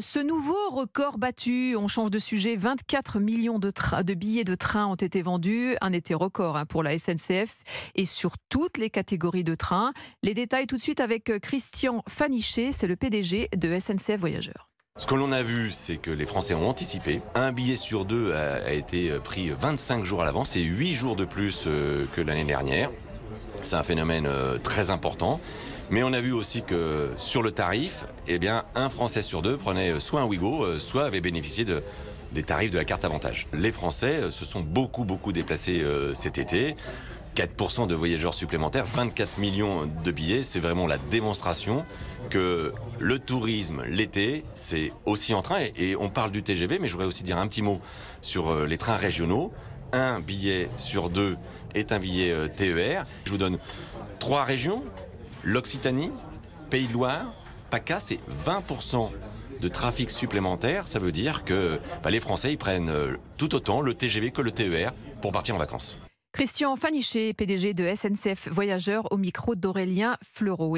ce nouveau record battu, on change de sujet, 24 millions de, billets de train ont été vendus, un été record hein, pour la SNCF et sur toutes les catégories de trains. Les détails tout de suite avec euh, Christian Fanichet, c'est le PDG de SNCF Voyageurs. Ce que l'on a vu, c'est que les Français ont anticipé. Un billet sur deux a, été euh, pris 25 euh, jours à l'avance et 8 jours de plus que l'année dernière. C'est un phénomène euh, très important. Mais on a vu aussi que sur le tarif, eh bien, un Français sur deux prenait euh, soit un Ouigo, euh, soit avait bénéficié de, des tarifs de la carte avantage. Les Français se sont beaucoup, beaucoup déplacés cet été. 4% de voyageurs supplémentaires, 24 millions de billets, c'est vraiment la démonstration que le tourisme l'été, c'est aussi en train, et on parle du TGV, mais je voudrais aussi dire un petit mot sur les trains régionaux un billet sur deux est un billet euh, TER. Je vous donne trois régions, l'Occitanie, Pays de Loire, PACA, c'est 20% de trafic supplémentaire, ça veut dire que bah, les Français ils prennent euh, tout autant le TGV que le TER pour partir en vacances. Christian Fanichet, PDG de SNCF Voyageurs, au micro d'Aurélien Fleureau.